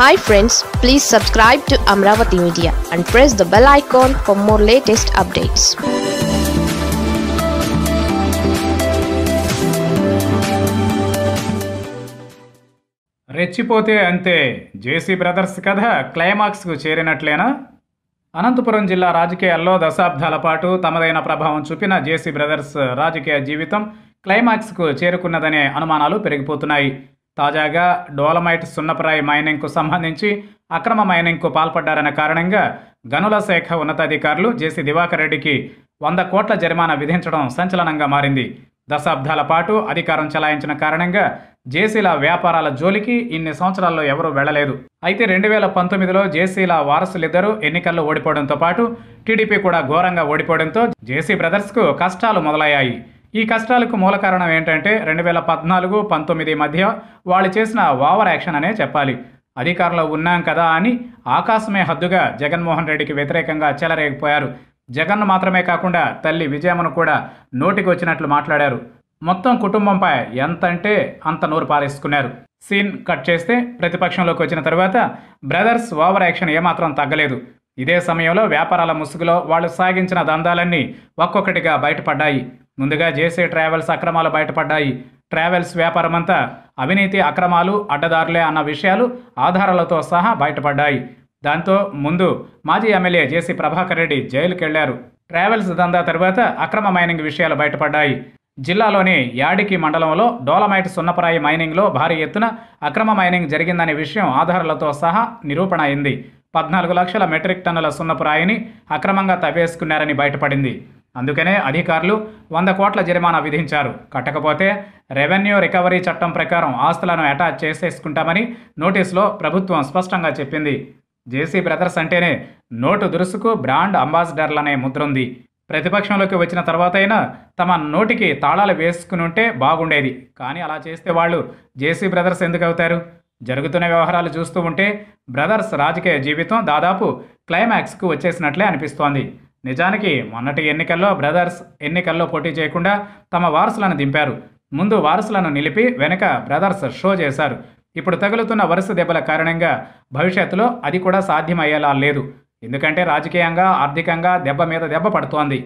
hi friends please subscribe to Amaravati media and press the bell icon for more latest updates రెచ్చిపోతే అంతే JC brothers కథ క్లైమాక్స్కు చేరినట్లేనా అనంతపురం జిల్లా రాజకీయాల్లో దశాబ్దాల పాటు తమదైన ప్రభావం చూపిన జేసీ బ్రదర్స్ రాజకీయ జీవితం క్లైమాక్స్కు చేరుకున్నదనే అనుమానాలు పెరిగిపోతున్నాయి తాజాగా డోలమైట్ సున్నపరాయి మైనింగ్కు సంబంధించి అక్రమ మైనింగ్కు పాల్పడ్డారన్న కారణంగా గనుల శాఖ ఉన్నతాధికారులు జేసీ దివాకర్ రెడ్డికి వంద కోట్ల జరిమానా విధించడం సంచలనంగా మారింది దశాబ్దాల పాటు అధికారం చలాయించిన కారణంగా జేసీల వ్యాపారాల జోలికి ఇన్ని సంవత్సరాల్లో ఎవరూ వెళ్లలేదు అయితే రెండు వేల పంతొమ్మిదిలో జేసీల వారసులిద్దరూ ఎన్నికల్లో ఓడిపోవడంతో పాటు టీడీపీ కూడా ఘోరంగా ఓడిపోవడంతో జేసీ బ్రదర్స్కు కష్టాలు మొదలయ్యాయి ఈ కష్టాలకు మూల కారణం ఏంటంటే రెండు వేల పద్నాలుగు పంతొమ్మిది మధ్య వాళ్ళు చేసిన ఓవర్ యాక్షన్ అనే చెప్పాలి అధికారంలో ఉన్నాం కదా అని ఆకాశమే హద్దుగా జగన్మోహన్ రెడ్డికి వ్యతిరేకంగా చెలరేగిపోయారు జగన్ను మాత్రమే కాకుండా తల్లి విజయమ్మను కూడా నోటికి వచ్చినట్లు మాట్లాడారు మొత్తం కుటుంబంపై ఎంతంటే అంత నోరు పారేసుకున్నారు సీన్ కట్ చేస్తే ప్రతిపక్షంలోకి వచ్చిన తర్వాత బ్రదర్స్ ఓవర్ యాక్షన్ ఏమాత్రం తగ్గలేదు ఇదే సమయంలో వ్యాపారాల ముసుగులో వాళ్ళు సాగించిన దందాలన్నీ ఒక్కొక్కటిగా బయటపడ్డాయి ముందుగా జేసీ ట్రావెల్స్ అక్రమాలు బయటపడ్డాయి ట్రావెల్స్ వ్యాపారమంతా అవినీతి అక్రమాలు అడ్డదారులే అన్న విషయాలు ఆధారాలతో సహా బయటపడ్డాయి దాంతో ముందు మాజీ ఎమ్మెల్యే జేసీ ప్రభాకర్ రెడ్డి జైలుకెళ్లారు ట్రావెల్స్ దందా తర్వాత అక్రమ మైనింగ్ విషయాలు బయటపడ్డాయి జిల్లాలోని యాడికి మండలంలో డోలమైట్ సున్నపరాయి మైనింగ్లో భారీ ఎత్తున అక్రమ మైనింగ్ జరిగిందనే విషయం ఆధారాలతో సహా నిరూపణ అయింది పద్నాలుగు లక్షల మెట్రిక్ టన్నుల సున్నపురాయిని అక్రమంగా తవ్వేసుకున్నారని బయటపడింది అందుకనే అధికారులు వంద కోట్ల జరిమానా విధించారు కట్టకపోతే రెవెన్యూ రికవరీ చట్టం ప్రకారం ఆస్తులను అటాచ్ చేసేసుకుంటామని నోటీసులో ప్రభుత్వం స్పష్టంగా చెప్పింది జేసీ బ్రదర్స్ అంటేనే నోటు దురుసుకు బ్రాండ్ అంబాసిడర్లనే ముద్రుంది ప్రతిపక్షంలోకి వచ్చిన తర్వాత అయినా తమ నోటికి తాళాలు వేసుకుని ఉంటే బాగుండేది కానీ అలా చేస్తే వాళ్ళు జేసీ బ్రదర్స్ ఎందుకు అవుతారు జరుగుతున్న వ్యవహారాలు చూస్తూ ఉంటే బ్రదర్స్ రాజకీయ జీవితం దాదాపు క్లైమాక్స్కు వచ్చేసినట్లే అనిపిస్తోంది నిజానికి మొన్నటి ఎన్నికల్లో బ్రదర్స్ ఎన్నికల్లో పోటీ చేయకుండా తమ వారసులను దింపారు ముందు వారసులను నిలిపి వెనక బ్రదర్స్ షో చేశారు ఇప్పుడు తగులుతున్న వరుస దెబ్బల కారణంగా భవిష్యత్తులో అది కూడా సాధ్యమయ్యేలా లేదు ఎందుకంటే రాజకీయంగా ఆర్థికంగా దెబ్బ మీద దెబ్బ పడుతోంది